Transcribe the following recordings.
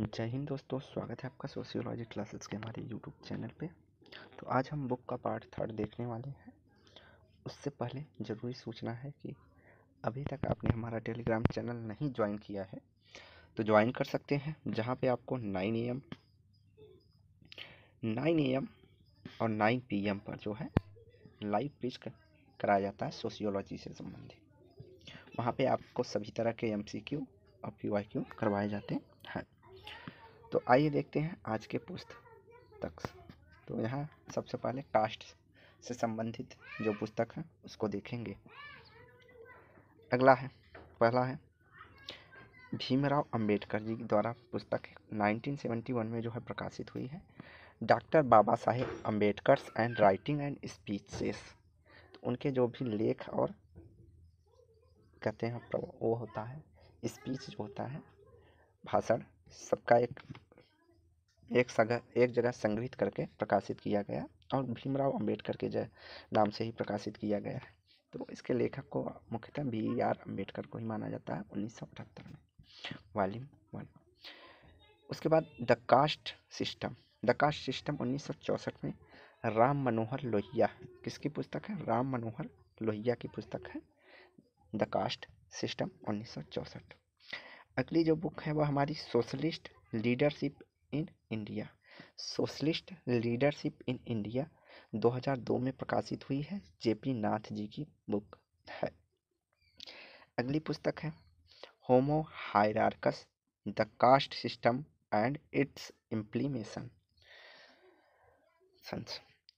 जय हिंद दोस्तों स्वागत है आपका सोशियोलॉजी क्लासेस के हमारे यूट्यूब चैनल पे तो आज हम बुक का पार्ट थर्ड देखने वाले हैं उससे पहले ज़रूरी सूचना है कि अभी तक आपने हमारा टेलीग्राम चैनल नहीं ज्वाइन किया है तो ज्वाइन कर सकते हैं जहाँ पे आपको nine A M nine A M और नाइन पी एम पर जो है लाइव पेज कराया जाता है सोशियोलॉजी से संबंधित वहाँ पर आपको सभी तरह के एम और पी करवाए जाते हैं तो आइए देखते हैं आज के पुस्तक तो यहाँ सबसे पहले कास्ट से संबंधित जो पुस्तक है उसको देखेंगे अगला है पहला है भीमराव अंबेडकर जी द्वारा पुस्तक 1971 में जो है प्रकाशित हुई है doctor Baba Saheb Ambedkar's and writing and speeches तो उनके जो भी लेख और कहते हैं वो होता है स्पीच जो होता है भाषण सबका एक एक जगह एक जगह संग्रहित करके प्रकाशित किया गया और भीमराव अंबेडकर के नाम से ही प्रकाशित किया गया है तो इसके लेखक को मुख्यतः बी आर अम्बेडकर को ही माना जाता है उन्नीस सौ अठहत्तर में वॉल्यूम वन उसके बाद the caste system the caste system उन्नीस सौ चौंसठ में राम मनोहर लोहिया किसकी पुस्तक है राम मनोहर लोहिया की पुस्तक है द कास्ट सिस्टम उन्नीस सौ चौंसठ अगली जो बुक है वह हमारी socialist leadership in India socialist leadership in India 2002 में प्रकाशित हुई है जेपी नाथ जी की बुक है अगली पुस्तक है homo hierarchicus the caste system and its implementation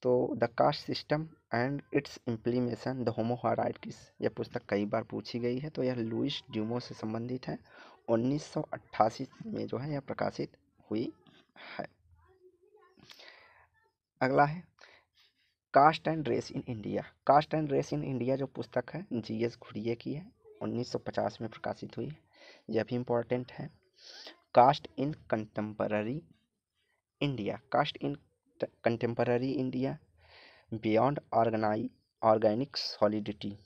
तो the caste system and its implementation the homo hierarchicus यह पुस्तक कई बार पूछी गई है तो यह लुइस ड्यूमो से संबंधित है 1988 में जो है यह प्रकाशित हुई है अगला है caste and race in India caste and race in India जो पुस्तक है जी एस घुड़िए की है 1950 में प्रकाशित हुई है यह भी इम्पोर्टेंट है caste in contemporary India caste in contemporary India beyond organi organic solidarity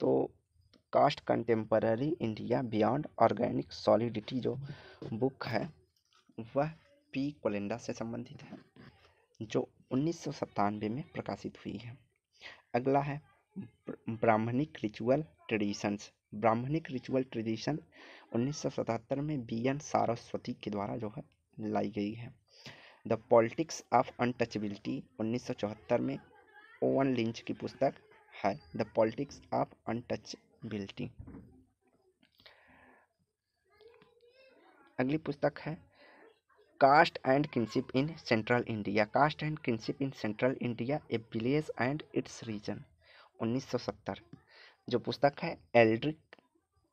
तो caste contemporary India beyond organic solidarity जो बुक है वह पी कोलेंडा से संबंधित है जो उन्नीस में प्रकाशित हुई है अगला है Brahmanic ritual traditions Brahmanic ritual tradition 1977 में बी एन सारस्वती के द्वारा जो है लाई गई है द पॉलिटिक्स ऑफ अनटचबिलिटी 1974 में ओवन लिंच की पुस्तक है the politics of untouchability अगली पुस्तक है caste and kinship in central India caste and kinship in central India a village and its region 1970 जो पुस्तक है एल्ड्रिक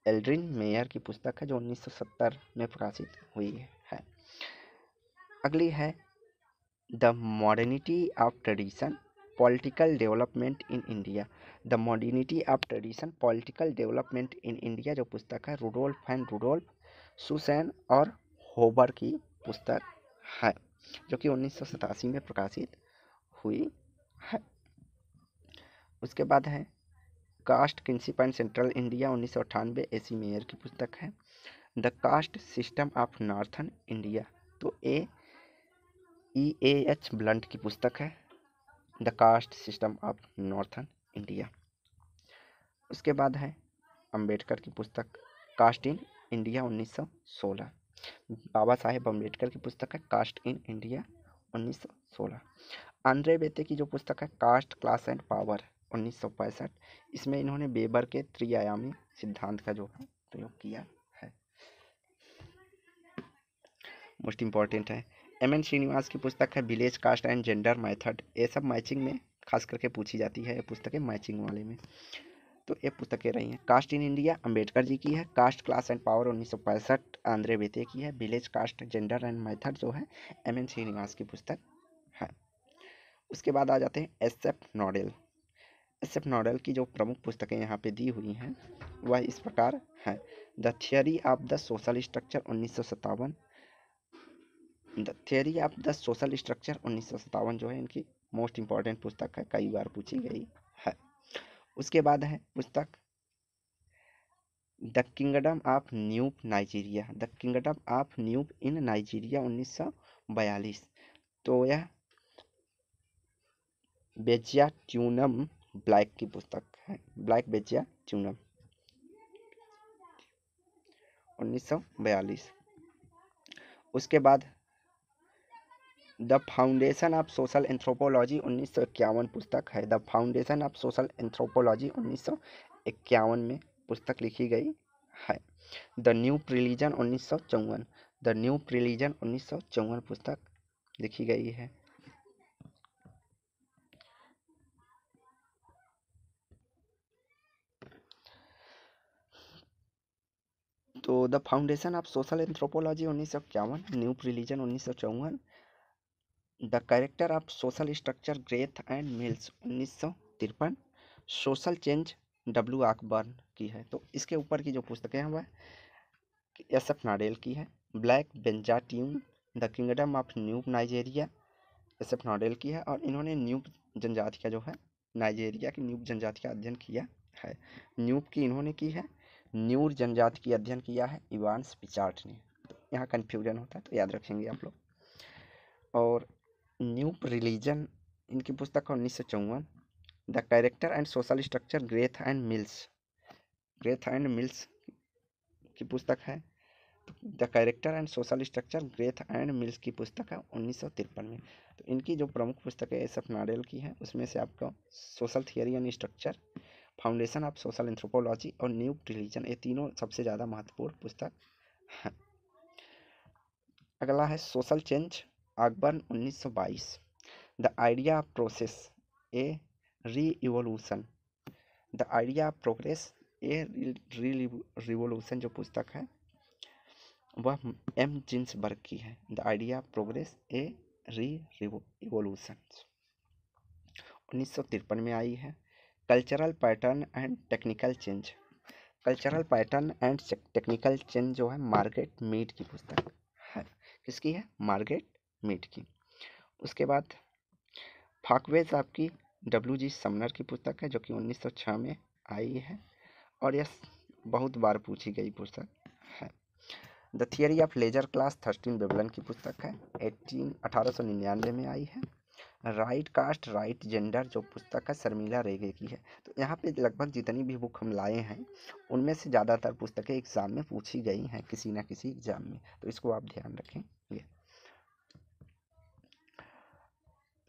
एल्ड्रिन मेयर की पुस्तक है जो 1970 में प्रकाशित हुई है अगली है the modernity of tradition political development in India the modernity of tradition political development in India जो पुस्तक है रूडोल्फ एंड रूडोल्फ सुसैन और होबर की पुस्तक है जो कि उन्नीस में प्रकाशित हुई है उसके बाद है caste kinship and central India उन्नीस सौ अट्ठानबे ए सी मेयर की पुस्तक है the caste system of northern India तो ए ई एच ब्लंट की पुस्तक है the caste system of northern India उसके बाद है अंबेडकर की पुस्तक caste in India 1916 Baba Saheb Ambedkar की पुस्तक है caste in India 1916 Andre Beteille की जो पुस्तक है कास्ट क्लास एंड पावर उन्नीस इसमें इन्होंने बेबर के त्रिआयामी सिद्धांत का जो है प्रयोग किया है मोस्ट इम्पॉर्टेंट है एम एन श्रीनिवास की पुस्तक है village caste and gender method ये सब मैचिंग में खास करके पूछी जाती है ये पुस्तकें मैचिंग वाले में तो ये पुस्तकें रही हैं caste in India Ambedkar ji की है कास्ट क्लास एंड पावर उन्नीस सौ पैंसठ आंध्रे बेते की है village caste gender and method जो है एम एन श्रीनिवास की पुस्तक है उसके बाद आ जाते हैं S F Nadel S F Nadel की जो प्रमुख पुस्तकें यहाँ पे दी हुई हैं वह इस प्रकार हैं the theory of the social structure उन्नीस सौ सत्तावन the theory of the social structure उन्नीस सौ सत्तावन जो है इनकी मोस्ट इम्पॉर्टेंट पुस्तक है कई बार पूछी गई है उसके बाद है पुस्तक the kingdom of Nupe Nigeria the kingdom of Nupe in Nigeria उन्नीस सौ बयालीस तो यह बेजिया ट्यूनम ब्लैक की पुस्तक है ब्लैक बेजिया ट्यूनम उन्नीस उसके बाद the foundation of social anthropology उन्नीस पुस्तक है the foundation of social anthropology उन्नीस में पुस्तक लिखी गई है द न्यू प्रिलीजन उन्नीस द न्यू प्रिलीजन उन्नीस पुस्तक लिखी गई है तो the foundation of social anthropology उन्नीस न्यू प्रिलीजन उन्नीस the character of social structure Gerth and Mills उन्नीस सोशल चेंज डब्ल्यू आकबर्न की है तो इसके ऊपर की जो पुस्तकें हैं वह एस एफ नाडेल की है black Byzantium the kingdom of new Nigeria S F Nadel की है और इन्होंने न्यूब जनजाति का जो है नाइजेरिया की न्यूब जनजाति का अध्ययन किया है न्यूब की इन्होंने की है न्यूर जनजाति की अध्ययन किया है इवान्स पिचार्ट ने तो यहाँ कन्फ्यूजन होता है तो याद रखेंगे आप लोग और न्यू रिलीजन इनकी पुस्तक है उन्नीस सौ चौवन the character and social structure Gerth and Mills Gerth and Mills की पुस्तक है the character and social structure Gerth and Mills की पुस्तक है उन्नीस सौ तिरपन में तो इनकी जो प्रमुख पुस्तक है एस एफ नाडेल की है उसमें से आपको social theory and structure foundation of social anthropology और न्यू रिलीजन ये तीनों सबसे ज़्यादा महत्वपूर्ण पुस्तक हैं अगला है social change Ogburn 1922 the idea process a re revolution the idea progress a re revolution जो पुस्तक है वह एम जिन्सबर्ग की है the idea progress a re revolution उन्नीस सौ तिरपन में आई है cultural pattern and technical change cultural pattern and technical change जो है मार्गेट मीड की पुस्तक है किसकी है मार्गेट मीट की उसके बाद फाकवे साहब की डब्ल्यू जी समनर की पुस्तक है जो कि 1906 में आई है और यह बहुत बार पूछी गई पुस्तक है the theory of leisure class thirteen Veblen की पुस्तक है एटीन अठारह में आई है राइट कास्ट राइट जेंडर जो पुस्तक है शर्मिला रेगे की है तो यहाँ पे लगभग जितनी भी बुक हम लाए हैं उनमें से ज़्यादातर पुस्तकें एग्ज़ाम में पूछी गई हैं किसी ना किसी एग्ज़ाम में तो इसको आप ध्यान रखें ये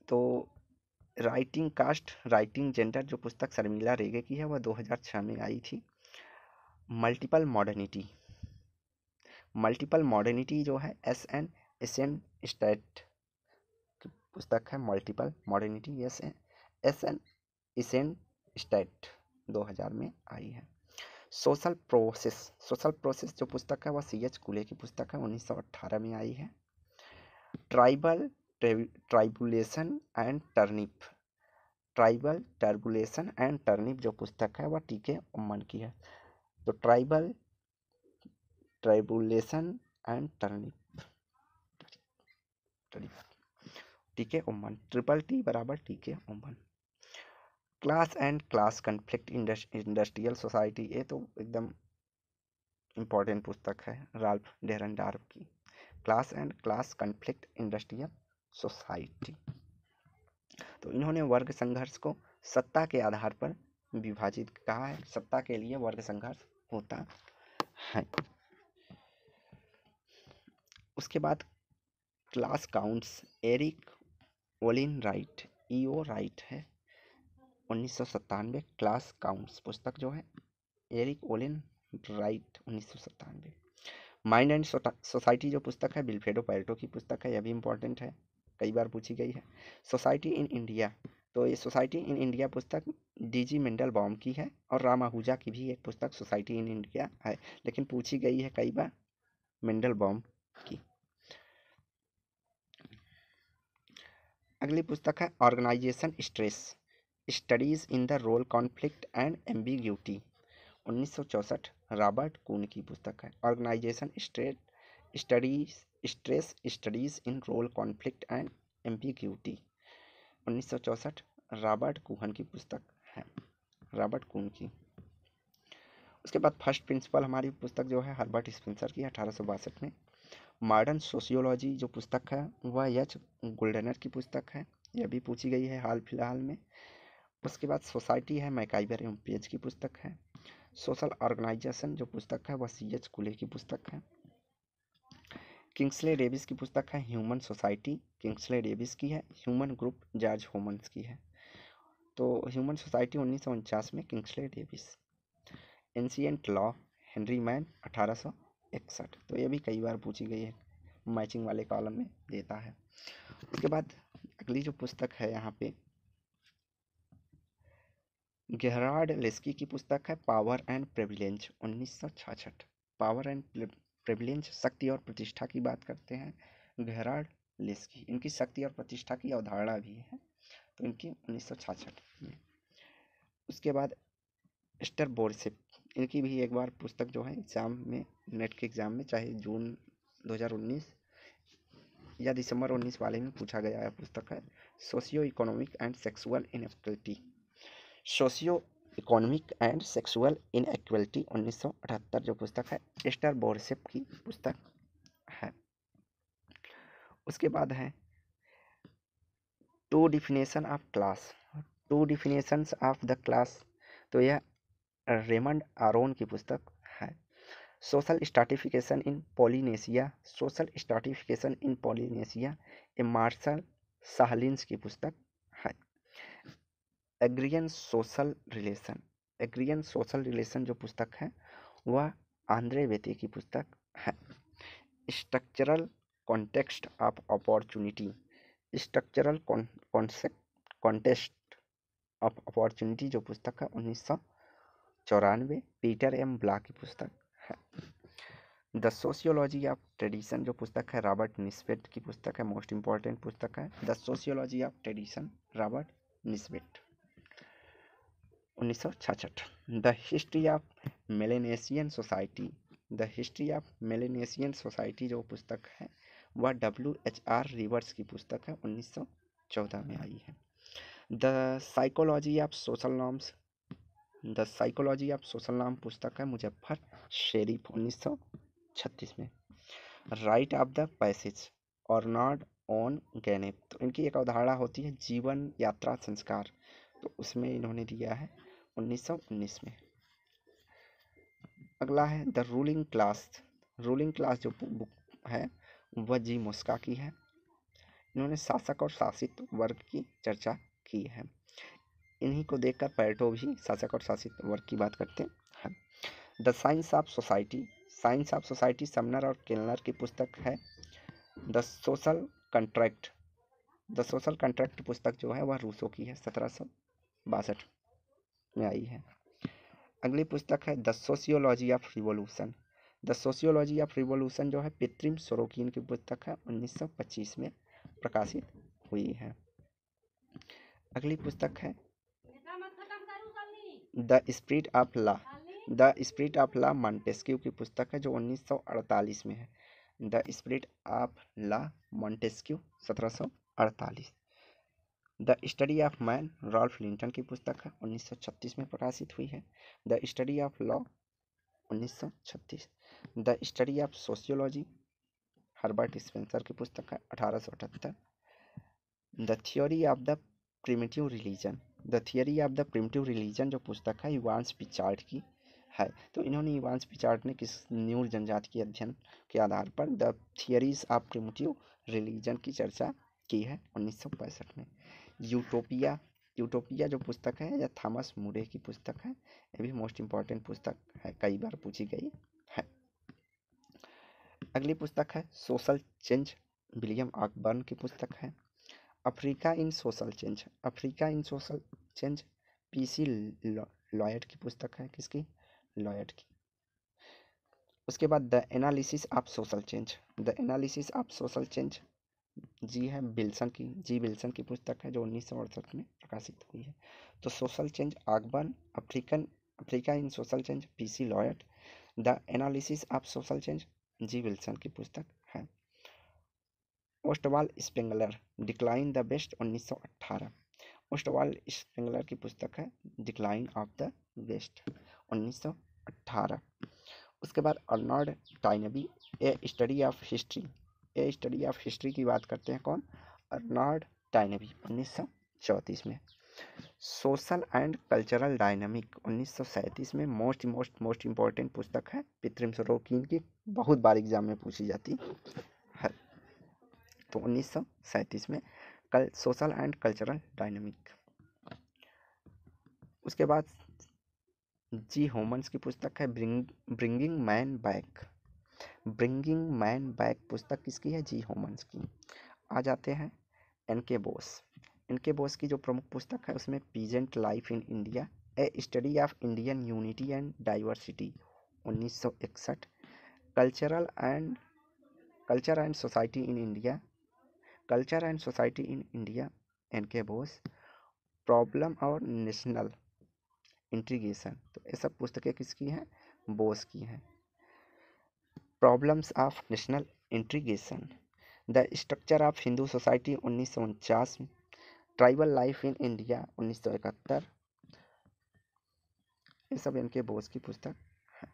तो राइटिंग कास्ट राइटिंग जेंडर जो पुस्तक शर्मिला रेगे की है वह दो हज़ार छः में आई थी मल्टीपल मॉडर्निटी मल्टीपल मॉडर्निटी जो है S N S Eisenstadt की पुस्तक है multiple modernity S N S N S Eisenstadt दो हज़ार में आई है सोशल प्रोसेस सोशल प्रोसेस जो पुस्तक है वह सी एच कुले की पुस्तक है उन्नीस सौ अट्ठारह में आई है tribal tribulation and turnip tribal टर्बुलेशन and turnip जो पुस्तक है वह टीके उमन की है तो tribal tribulation and turnip turnip T triple T बराबर टीके उमन class and class conflict industrial society ये तो एकदम इंपॉर्टेंट पुस्तक है राल्फ डेरन डार्व की class and class conflict industrial society तो इन्होंने वर्ग संघर्ष को सत्ता के आधार पर विभाजित कहा है सत्ता के लिए वर्ग संघर्ष होता है उसके बाद class counts Erik Olin Wright O Wright है उन्नीस क्लास काउंट्स पुस्तक जो है एरिक ओलिन राइट उन्नीस माइंड एंड सोसाइटी जो पुस्तक है बिलफेडो पैल्टो की पुस्तक है यह भी इम्पोर्टेंट है कई बार पूछी गई है सोसाइटी इन इंडिया तो ये सोसाइटी इन इंडिया पुस्तक डी जी मिंडल बॉम की है और राम आहूजा की भी एक पुस्तक सोसाइटी इन इंडिया है लेकिन पूछी गई है कई बार मिंडल बॉम की अगली पुस्तक है organization stress studies in the role conflict and ambiguity 1964 Robert Kahn की पुस्तक है organization straight studies stress studies in role conflict and ambiguity उन्नीस सौ चौंसठ रॉबर्ट कुहन की पुस्तक है रॉबर्ट कुहन की उसके बाद फर्स्ट प्रिंसिपल हमारी पुस्तक जो है हर्बर्ट स्पेंसर की अठारह में मॉडर्न सोशियोलॉजी जो पुस्तक है वह यच गोल्डनर की पुस्तक है यह भी पूछी गई है हाल फिलहाल में उसके बाद सोसाइटी है मैकाइबर एम पेज की पुस्तक है सोशल ऑर्गेनाइजेशन जो पुस्तक है वह सी एच कुले की पुस्तक है किंग्सले डेविस की पुस्तक है ह्यूमन सोसाइटी किंग्सले डेविस की है ह्यूमन ग्रुप जॉर्ज होमन्स की है तो ह्यूमन सोसाइटी उन्नीस सौ उनचास में Kingsley Davis ancient law Henry Maine अठारह सौ इकसठ तो ये भी कई बार पूछी गई है मैचिंग वाले कॉलम में देता है उसके बाद अगली जो पुस्तक है यहाँ पे गेहराड लेस्की की पुस्तक है पावर एंड प्रिविलेंज उन्नीस सौ छाछठ पावर एंड प्रेवलेंस शक्ति और प्रतिष्ठा की बात करते हैं गेहराल्ड लेस की इनकी शक्ति और प्रतिष्ठा की अवधारणा भी है तो इनकी उन्नीस में उसके बाद एस्टर बोरसिप इनकी भी एक बार पुस्तक जो है एग्ज़ाम में नेट के एग्ज़ाम में चाहे जून 2019 या दिसंबर 19 वाले में पूछा गया है पुस्तक है socio economic and sexual inequality socio economic and sexual inequality 1978 जो पुस्तक है एस्टर बोरसेप की पुस्तक है उसके बाद है two definition of class two definition of the class तो यह रेमंड आरोन की पुस्तक है social stratification in Polynesia social stratification in Polynesia a Marshall Sahlins की पुस्तक agrarian social relation agrarian social relation जो पुस्तक है वह आंध्रे वेती की पुस्तक है structural context of opportunity structural context of opportunity जो पुस्तक है उन्नीस सौ चौरानवे पीटर एम ब्ला की पुस्तक है द सोशियोलॉजी ऑफ ट्रेडिशन जो पुस्तक है रॉबर्ट निस्बेट की पुस्तक है मोस्ट इंपॉर्टेंट पुस्तक है the sociology of tradition Robert Nisbet उन्नीस the history of Melanesian society the history of Melanesian society जो पुस्तक है वह डब्ल्यू एच आर रिवर्स की पुस्तक है 1914 में आई है the psychology of social norms the psychology of social नाम पुस्तक है मुजफ्फर शेरीफ 1936 में rite of the passage Arnold van Gennep तो इनकी एक अवधारणा होती है जीवन यात्रा संस्कार तो उसमें इन्होंने दिया है 1919 में अगला है the ruling class ruling class जो बुक है वह जी मुस्का की है इन्होंने शासक और शासित वर्ग की चर्चा की है इन्हीं को देखकर पैरटो भी शासक और शासित वर्ग की बात करते हैं the science of society science of society Sumner और केलनर की पुस्तक है the social contract the social contract पुस्तक जो है वह रूसो की है सत्रह सौ बासठ में आई है अगली पुस्तक है the sociology of revolution the sociology of revolution जो है पित्रिम सोरोकिन की पुस्तक है 1925 में प्रकाशित हुई है अगली पुस्तक है the spirit of law the spirit of law Montesquieu की पुस्तक है जो 1948 में है the spirit of law Montesquieu 1748 the study of man Ralph Linton की पुस्तक है 1936 में प्रकाशित हुई है the study of law 1936 the study of sociology Herbert Spencer की पुस्तक है अठारह the theory of the primitive religion the theory of the primitive religion जो पुस्तक है युवांश पिचार्ट की है तो इन्होंने युवांश पिचार्ट ने किस न्यूर जनजाति के अध्ययन के आधार पर the theories of primitive religion की चर्चा की है उन्नीस में यूटोपिया यूटोपिया जो पुस्तक है यह थॉमस मुरे की पुस्तक है ये भी मोस्ट इम्पॉर्टेंट पुस्तक है कई बार पूछी गई है अगली पुस्तक है सोशल चेंज विलियम आकबर्न की पुस्तक है Africa in social change Africa in social change PC Lloyd की पुस्तक है किसकी लॉयड की उसके बाद the analysis of social change the analysis of social change जी है बिल्सन की जी बिल्सन की पुस्तक है जो उन्नीस में प्रकाशित हुई है तो social change Ogburn African Africa in social change P C Lloyd the analysis of social change G Wilson की पुस्तक है ओस्टवाल स्पेंगलर डिक्लाइन द बेस्ट 1918 ओस्टवाल स्पेंगलर की पुस्तक है डिक्लाइन ऑफ द बेस्ट 1918 उसके बाद Arnold Toynbee a study of history a study of history की बात करते हैं कौन अर्नॉर्ड टाइनबी उन्नीस सौ चौंतीस में सोशल एंड कल्चरल डायनामिक उन्नीस सौ सैंतीस में मोस्ट मोस्ट मोस्ट इम्पॉर्टेंट पुस्तक है पितृम सरोकिन की बहुत बार एग्जाम में पूछी जाती है तो उन्नीस सौ सैंतीस में कल सोशल एंड कल्चरल डायनामिक उसके बाद जी होमन्स की पुस्तक है bring bringing man back bringing man back पुस्तक किसकी है जी होमन्स की आ जाते हैं N K Bose N K Bose की जो प्रमुख पुस्तक है उसमें peasant life in India a study of Indian unity and diversity 1961 cultural and culture and society in India culture and society in India N K Bose problem और नेशनल इंट्रीगेशन तो ये सब पुस्तकें किसकी हैं बोस की हैं problems of national integration the structure of Hindu society उन्नीस सौ उनचास ट्राइबल लाइफ इन इंडिया उन्नीस सौ इकहत्तर ये सब इनके बोस की पुस्तक है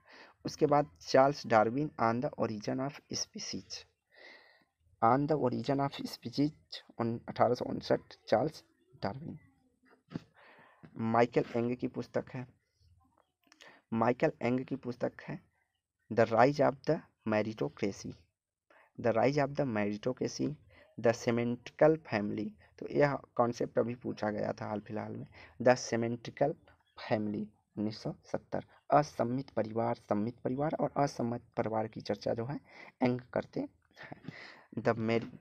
उसके बाद Charles Darwin on the origin of species on the origin of species अठारह सौ उनसठ चार्ल्स डार्विन माइकल एंग की पुस्तक है माइकल एंग की पुस्तक है the rise of the meritocracy the rise of the meritocracy the symmetrical family तो यह कॉन्सेप्ट अभी पूछा गया था हाल फिलहाल में द सीमेंटिकल फैमिली 1970 असम्मित परिवार सम्मित परिवार और असम्मित परिवार की चर्चा जो है एंग करते हैं the merry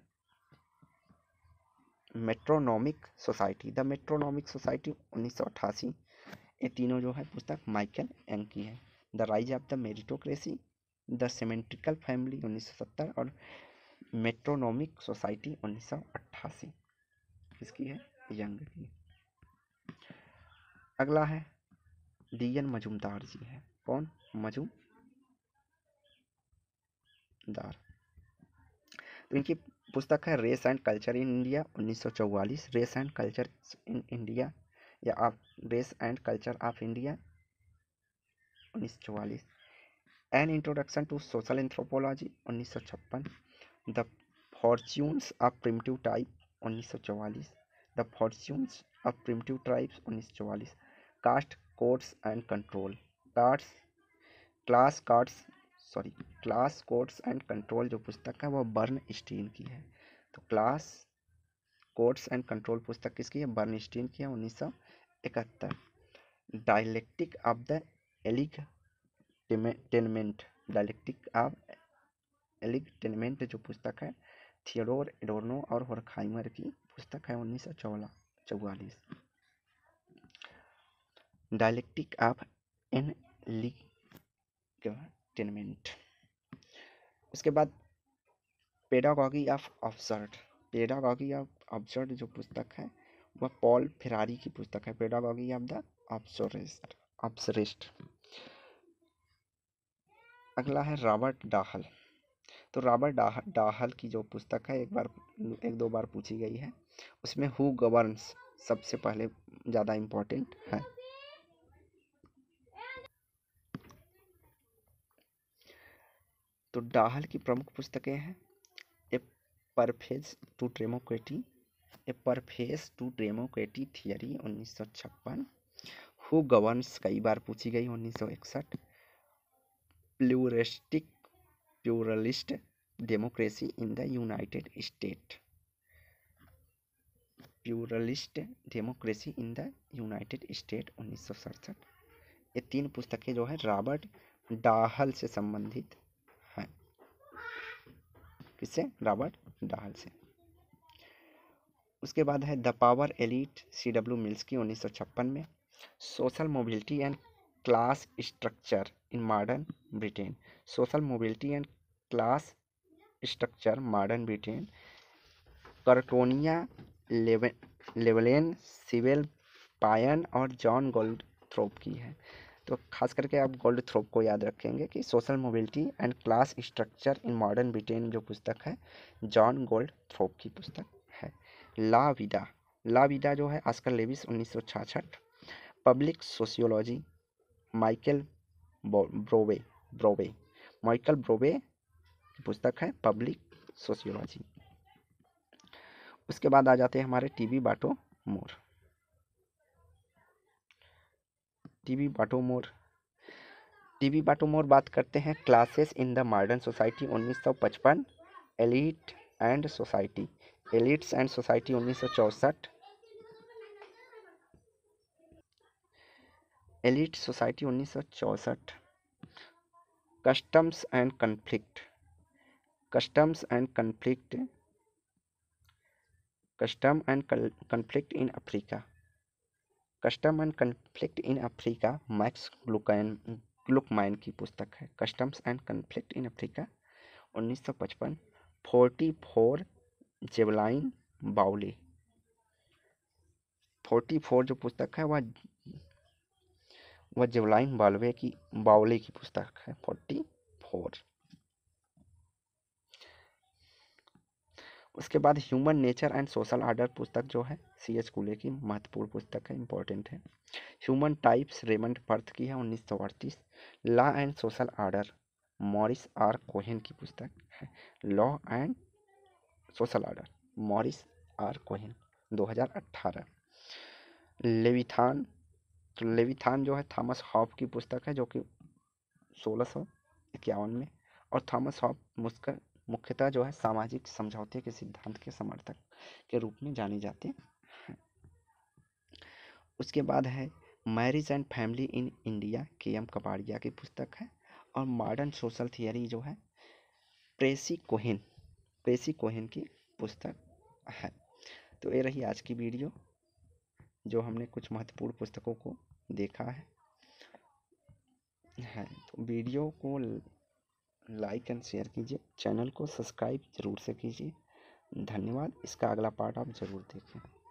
metronomic society the metronomic society उन्नीस सौ अट्ठासी ये तीनों जो है पुस्तक माइकल एंग की है the rise of the meritocracy the symmetrical family 1970 और मेट्रोनॉमिक सोसाइटी 1988 किसकी है यंग की अगला है डी एन मजूमदार जी है कौन दार तो इनकी पुस्तक है race and culture in India 1944 race and culture in India या आप race and culture of India उन्नीस सौ चौवालीस an introduction to social anthropology उन्नीस सौ छप्पन the fortunes of primitive type उन्नीस सौ चवालीस the fortunes of primitive tribes उन्नीस सौ चवालीस caste codes and control cards class cards sorry class codes and control जो पुस्तक है वह बर्न स्टीन की है तो क्लास कोड्स एंड कंट्रोल पुस्तक किसकी है बर्न स्टीन की है उन्नीस सौ इकहत्तर dialectic of the enlightenment dialectic of enlightenment जो पुस्तक है थियोडोर एडोर्नो और होरखाइमर की पुस्तक है उन्नीस सौ चौवालीस डायलेक्टिक ऑफ एन टेनमेंट उसके बाद pedagogy of oppressed pedagogy of oppressed जो पुस्तक है वह पॉल फिरारी की पुस्तक है pedagogy of the oppressed oppressed अगला है रॉबर्ट डाहल तो रॉबर्ट डाहल की जो पुस्तक है एक बार एक दो बार पूछी गई है उसमें हु गवर्नस सबसे पहले ज़्यादा इम्पोर्टेंट है तो डाहल की प्रमुख पुस्तकें हैं a preface to democratic a preface to democratic theory उन्नीस सौ छप्पन हु गवर्नस कई बार पूछी गई उन्नीस सौ इकसठ pluralistic pluralist democracy in the United State pluralist democracy in the United State उन्नीस सौ सड़सठ ये तीन पुस्तकें जो है रॉबर्ट डाहल से संबंधित हैं किससे रॉबर्ट डाहल से उसके बाद है the power elite C W Mills की उन्नीस सौ छप्पन में social mobility and class structure in modern Britain social mobility and class structure modern Britain Catriona Llewellyn Clive Payne और जॉन गोल्ड थ्रोप की है तो खास करके आप गोल्ड थ्रोप को याद रखेंगे कि social mobility and class structure in modern Britain जो पुस्तक है जॉन गोल्ड थ्रोप की पुस्तक है ला विदा ला विदा जो है आस्कर लेविस उन्नीस public sociology Michael Burawoy Burawoy Michael Burawoy की पुस्तक है पब्लिक सोशियोलॉजी उसके बाद आ जाते हैं हमारे बी बाटो मोर बी बाटो मोर बी बाटो मोर बात करते हैं classes in the modern society 1955 elite and society elites and society उन्नीस एलिट सोसाइटी उन्नीस customs and conflict customs and conflict custom and conflict in Africa custom and conflict in Africa Max Gluckman Gluckman की पुस्तक है customs and conflict in Africa 1955 four javelin Bowlby forty four जो पुस्तक है वह व जवलाइन बालवे की बावले की पुस्तक है फोर्टी फोर उसके बाद human nature and social order पुस्तक जो है सी एच कूले की महत्वपूर्ण पुस्तक है इम्पोर्टेंट है ह्यूमन टाइप्स रेमंड पर्थ की है उन्नीस सौ अड़तीस law and social order Morris R Cohen की पुस्तक है law and social order Morris R Cohen अट्ठारह लेविथान तो लेविथान जो है थॉमस हॉप की पुस्तक है जो कि सोलह सौ इक्यावन में और थॉमस हॉप मुस्कर मुख्यतः जो है सामाजिक समझौते के सिद्धांत के समर्थक के रूप में जाने जाते हैं उसके बाद है marriage and family in India K M Kapadia की पुस्तक है और मॉडर्न सोशल थियरी जो है प्रेसी कोहेन प्रेसी कोहेन की पुस्तक है तो ये रही आज की वीडियो जो हमने कुछ महत्वपूर्ण पुस्तकों को देखा है है तो वीडियो को लाइक एंड शेयर कीजिए चैनल को सब्सक्राइब जरूर से कीजिए धन्यवाद इसका अगला पार्ट आप ज़रूर देखें